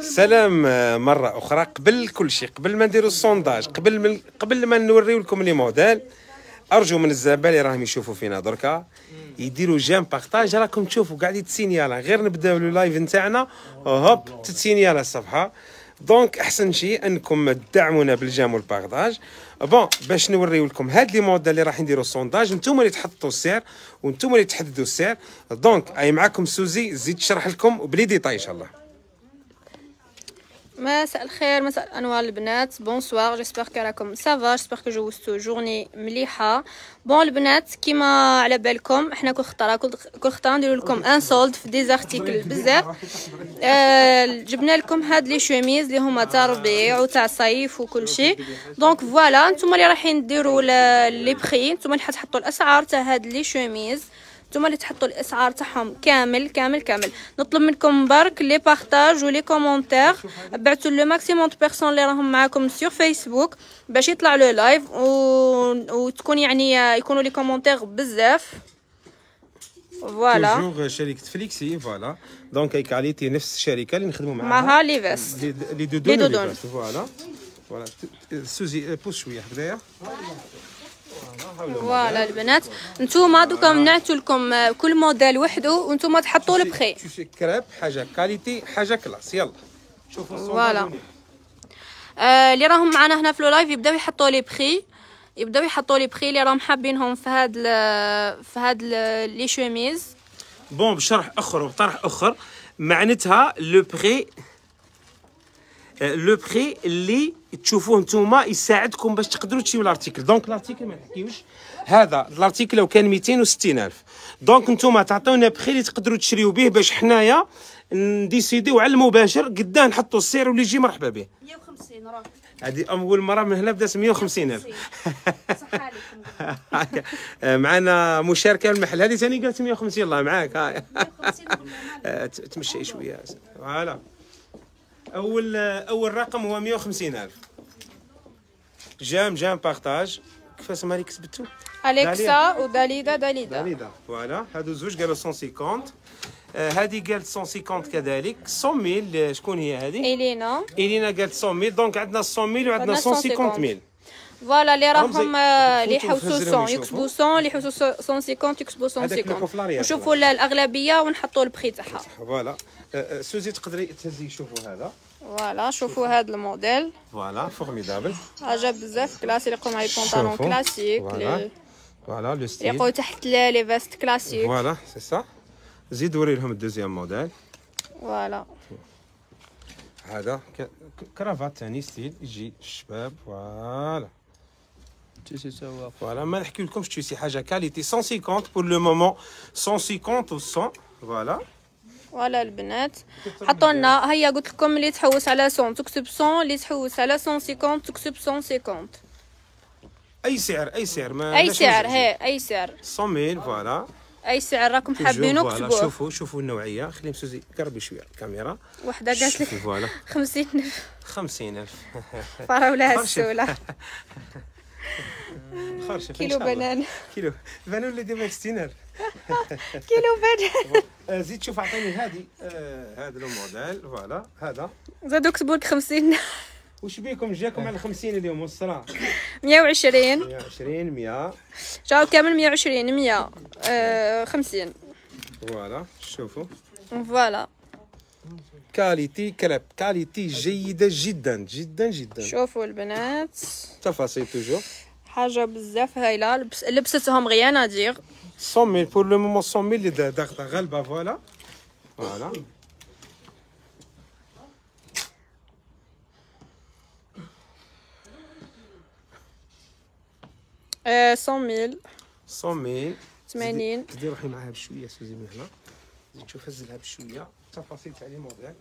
سلام آه، مره اخرى قبل كل شيء قبل ما نديروا السونداج قبل من قبل ما نوريو لكم لي موديل ارجو من الزبائن اللي راهم يشوفوا فينا دركا يديروا جيم باغتاج راكم تشوفوا قاعد يتسينيالا غير نبداو اللايف نتاعنا هوب تتسينيالا الصفحه دونك احسن شيء انكم تدعمونا بالجيم والباغتاج بون باش نوريو لكم هاد لي موديل اللي راح نديرو السونداج انتم اللي تحطوا السعر وانتوما اللي تحددوا السعر دونك اي معاكم سوزي زيد تشرح لكم بلي ديتاي ان شاء الله مساء الخير مساء الانوار البنات بونسوار جيسبر كي راكم سافا جيسبر كو جوزتو جورني مليحه بون البنات كيما على بالكم حنا كل خطره كل كل خطره نديرو لكم ان سولد في دي زارتيكل بزاف آه جبنا لكم هاد لي شوميز اللي هما تاع ربيع وتاع صيف وكل شيء دونك فوالا نتوما اللي رايحين ديروا لي بري نتوما اللي حتحطوا الاسعار تاع هاد لي شوميز نتوما اللي تحطوا الاسعار تاعهم كامل كامل كامل نطلب منكم برك لي بارطاج ولي كومونتير بعثوا لو ماكسيموم دو بيرسون اللي راهم معاكم سيغ فيسبوك باش يطلع لو لايف و... وتكون يعني يكونوا لي كومونتير بزاف فوالا توجور شركه فليكسي فوالا دونك هي كاليتي نفس الشركه اللي نخدموا معاها معاها لي فيست لي دودون فوالا فوالا سوزي بوس شويه هكذايا فوالا البنات نتوما دوكا منعتو لكم كل موديل وحده وانتوما تحطوا البخي تشوفي كراب حاجه كاليتي حاجه كلاس يلا شوفوا فوالا اللي آه راهم معنا هنا في اللايف يبداو يحطوا لي بخي يبداو يحطوا لي بخي اللي راهم حابينهم في هاد في هاد لي شوميز بون بشرح اخر وبطرح اخر معناتها لو بخي لو بخي اللي تشوفوه نتوما يساعدكم باش تقدروا تشيو لارتيكل دونك لارتيكل ما نحكيوش هذا لارتيكل لو كان 260 الف دونك نتوما تعطيونا بخير اللي تقدروا تشريو به باش حنايا نديسيديو على المباشر قداه نحطوا السعر واللي يجي مرحبا به 150 راه هذه اول مره من هنا بدات 150 الف صح عليكم آه، معنا مشاركه المحل هذه ثاني قالت 150 الله معاك 150 آه، تمشي شويه فوالا اول اول رقم هو 150 الف جام جام بارتاج كيفاش ماري اللي كسبتو اليكسا وداليدا داليدا داليدا فوالا هادو زوج قالوا آه، 150 هادي قالت 150 كذلك 100000 شكون هي هادي الينا الينا قالت 100000 دونك عندنا 100000 وعندنا 150000 فوالا اللي راهم اللي يحوسوا 100 يكسبوا 100 اللي يحوسوا 150 يكسبوا 150 نشوفوا الاغلبيه ونحطوا البخي تاعها فوالا سوزي تقدري تهزي شوفوا هذا فوالا شوفوا هذا الموديل فوالا فورميدابل حاجه بزاف كلاسي اللي معايا بونطالون كلاسيك فوالا لو ستيل يقوم تحت لي فيست كلاسيك فوالا سي سا زيد وري لهم الدوزيام موديل فوالا هذا كرافات ثاني ستيل يجي الشباب فوالا Voilà, mais je suis حاجه qualité 150 pour le moment 150 ou 100 voilà فوالا البنات حطوا لنا هيا قلت لكم اللي تحوس على 100 تكتب 100 اللي تحوس على 150 تكتب 150 اي سعر اي سعر ما اي سعر هي اي سعر 100 فوالا اي سعر راكم حابينو كتبوه شوفوا شوفوا النوعيه خلي سوزي قربي شويه الكاميرا وحده قالت لك فوالا 50000 50000 فراوله السوله خرشه كيلو بنان كيلو بنان ولا ديما ستينر كيلو بنان زيد شوف عطيني هذه آه، هذا لو موديل فوالا هذا زادو كتبوا لك 50 وش بيكم جاكم على 50 اليوم والصرا 120 120 100 جاو كامل 120 100 50 فوالا شوفوا فوالا كاليتي كريب كاليتي جيدة جدا جدا جدا شوفوا البنات تفاصيل توجور حاجة بزاف هايلة لبستهم غيا دير 100 بور لو مومون 100 اللي داخلة غالبة فوالا فوالا آه 100000 100000 80 زيدي روحي معاها بشويه سوزي من هنا تشوف هزلها بشويه التفاصيل تاع لي موديل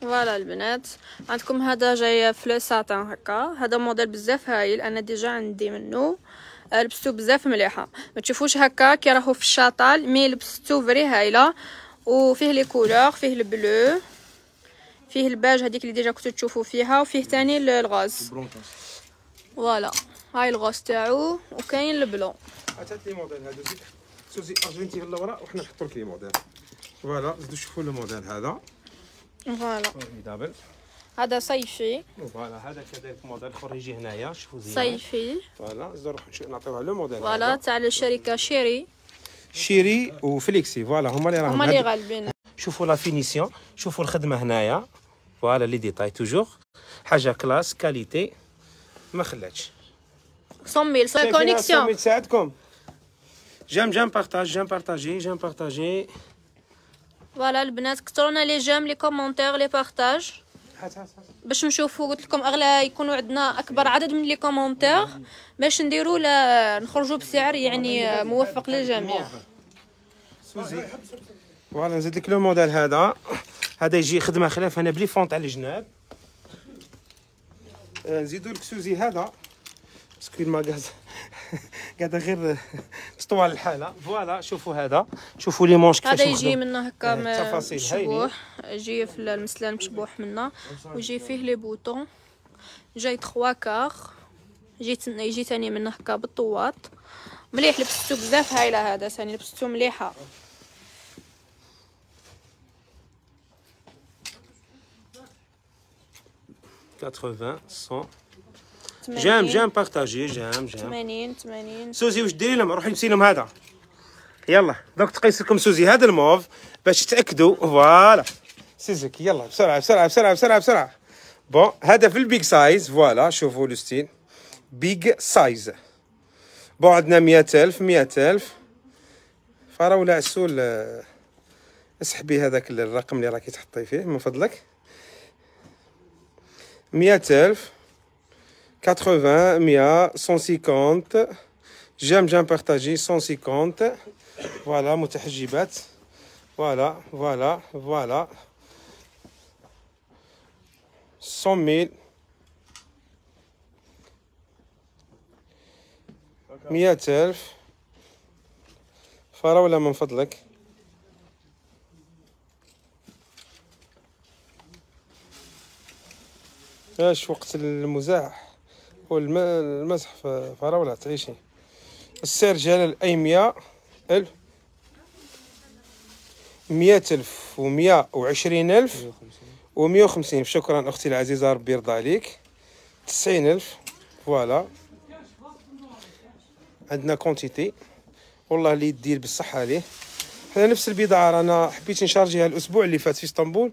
فوالا البنات عندكم هذا جاي فلو ساتان هكا هذا موديل بزاف هايل انا ديجا عندي منه آه، لبستو بزاف مليحه ما تشوفوش هكا كي راهو في الشاطال مي لبستو فري هايله وفيه لي كولور فيه البلو فيه الباج هذيك اللي ديجا كنتو تشوفوا فيها وفيه ثاني الغاز فوالا هاي الغاز تاعو وكاين البلون عطات لي موديل هادو زيد سوزي ارجنتي اللوراء وحنا نحطو لك لي موديل فوالا زيدو شوفوا الموديل هذا فوالا فورميدابل هذا صيفي فوالا هذا كذلك موديل اخر يجي هنايا شوفوا زين صيفي فوالا زيدو نروحوا نعطيوها لو موديل فوالا تاع الشركه شيري شيري وفليكسي فوالا هما اللي راهم هما اللي غالبين شوفوا لا فينيسيون شوفوا الخدمه هنايا فوالا لي ديتاي توجور حاجه كلاس كاليتي ما خلاتش 100000 سا كونيكسيون تساعدكم جام جام بارطاج جام بارطاجي جام بارطاجي فوالا البنات كثرونا لي جيم لي كومونتير لي بارطاج باش نشوفوا قلت لكم اغلى يكونوا عندنا اكبر عدد من لي كومونتير باش نديروا لا نخرجوا بسعر يعني آه، موفق للجميع سوزي فوالا نزيد لك لو موديل هذا هذا يجي خدمه خلاف هنا بلي فونت على الجناب آه، نزيدوا لك سوزي هذا سكوين ما قاعد قاعده غير تطوال الحاله فوالا شوفوا هذا شوفوا لي مونش كيفاش هذا يجي منه هكا إيه، مشبوح يجي في المسلان مشبوح منه ويجي فيه لي بوطون جاي 3 كار جيت يجي ثاني من هكا بالطواط مليح لبستو بزاف هايله هذا ثاني لبستو مليحه كاتخوفان 100 جام جام بارطاجي جام جام 80 80 سوزي واش ديري لهم روحي نسي لهم هذا يلا دونك تقيس لكم سوزي هذا الموف باش تاكدوا فوالا سيزك يلا بسرعه بسرعه بسرعه بسرعه بسرعه بون هذا في البيج سايز فوالا شوفوا لو ستيل بيج سايز بون عندنا 100000 100000 فراولة عسول اسحبي هذاك الرقم اللي راكي تحطي فيه من فضلك 100000 80, 100, 150 j'aime bien partager 150 voilà متحجبات voilà voilà voilà 100 000 مئة ألف فراولة من فضلك اش وقت المزاح والمزح في فراوله تعيشي السعر ديال مية ألف مية ألف ومية وعشرين ألف ومية وخمسين شكرا أختي العزيزة ربي يرضى عليك تسعين ألف فوالا عندنا كونتيتي والله اللي يدير بالصحة عليه حنا نفس البضاعة رانا حبيت نشارجيها الأسبوع اللي فات في اسطنبول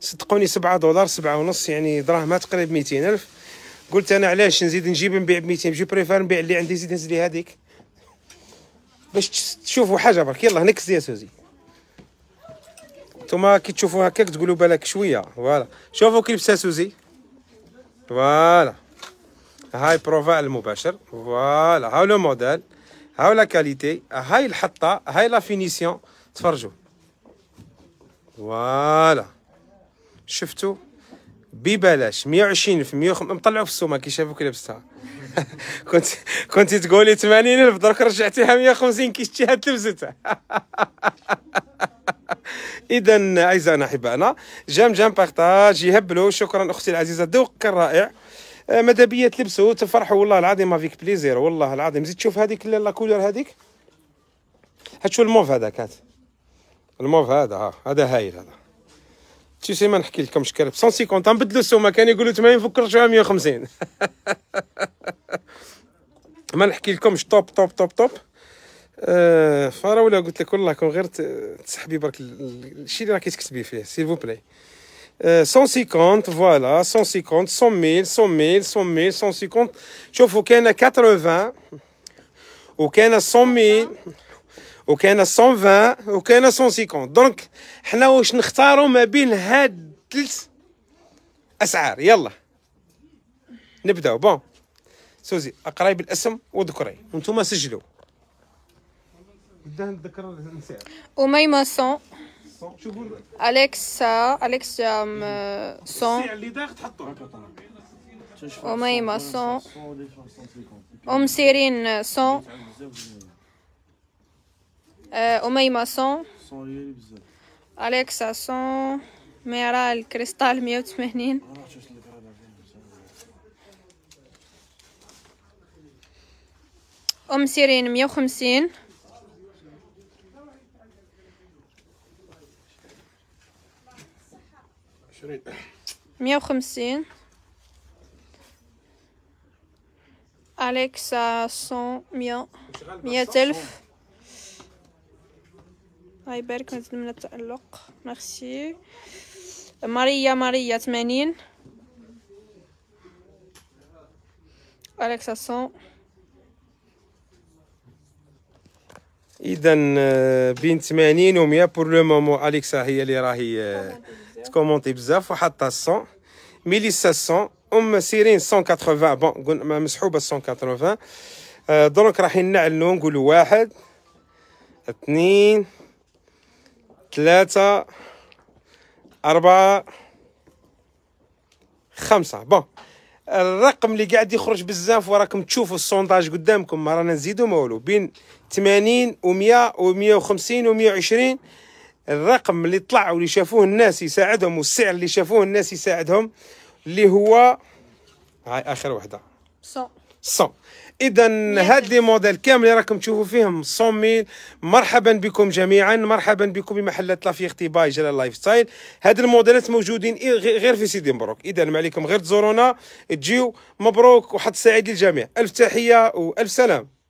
صدقوني سبعة دولار سبعة ونص يعني دراهمها تقريب ميتين ألف قلت انا علاش نزيد نجيب نبيع ب 200 جو بريفير نبيع اللي عندي زيد نزلي لي هذيك باش تشوفوا حاجه برك يلا نكس يا سوزي نتوما كي تشوفوا هكاك تقولوا بالك شويه فوالا شوفوا كي لبسها سوزي فوالا هاي بروفا المباشر فوالا هاو لو موديل هاو لا كاليتي هاي الحطه هاي لا فينيسيون تفرجوا فوالا شفتوا ببلاش 120 في 150 مطلعوا في السومه كي شافوك لابستها كنت كنت تقولي 80000 درك رجعتيها 150 كي شتيها تلبستها اذا اعزائنا احبائنا جام جام بارتاج يهبلوا شكرا اختي العزيزه ذوقك الرائع آه، ماذا بيا تلبسوا تفرحوا والله العظيم افيك بليزير والله العظيم زيد تشوف هذيك لا كولور هذيك شو الموف هذاك الموف هذا ها هذا هايل هذا تي سي ما نحكي لكم شكل 150 نبدلوا السومه كان يقولوا 80 فكر شويه 150 ما نحكي لكمش توب توب توب توب آه ولا قلت لك والله كون غير تسحبي برك الشيء اللي راكي تكتبي فيه سيل فو بلاي 150 فوالا 150 100000 100000 100000 150 شوفوا كاينه 80 وكاينه 100000 وكاينه 120 وكاينه 150 دونك حنا واش نختاروا ما بين هاد ثلاث اسعار يلا نبداو بون سوزي اقراي بالاسم وذكري وانتم سجلوا اميمه 100 شوفوا اليكس اليكس 100 اللي داخل تحطوه اميمه 100 ام سيرين 100 أميمة 100 أليكسا 100 ميرال كريستال 180 أم سيرين 150 مية وخمسين أليكسا صون مية مية ألف الله يبارك مازال من التألق ميرسي ماريا ماريا 80 اليكسا 100 اذا بين 80 و 100 بور لو مومون اليكسا هي اللي راهي تكومونتي بزاف وحاطه 100 ميليسا 100 ام سيرين 180 بون قلنا مسحوبه 180 دونك راحين نعلنوا نقولوا واحد اثنين ثلاثة أربعة خمسة بون الرقم اللي قاعد يخرج بزاف وراكم تشوفوا السونداج قدامكم ما رانا نزيدو ما والو بين 80 و100 و150 و120 الرقم اللي طلع واللي شافوه الناس يساعدهم والسعر اللي شافوه الناس يساعدهم اللي هو هاي اخر وحده 100 100 اذا هاد لي موديل كامل راكم تشوفوا فيهم 100 مرحبا بكم جميعا مرحبا بكم بمحلات لافيختي باي جلال لايف ستايل هاد الموديلات موجودين إيه غير في سيدي مبروك اذا ما عليكم غير تزورونا تجيو مبروك وحط سعيد للجميع الف تحيه والف سلام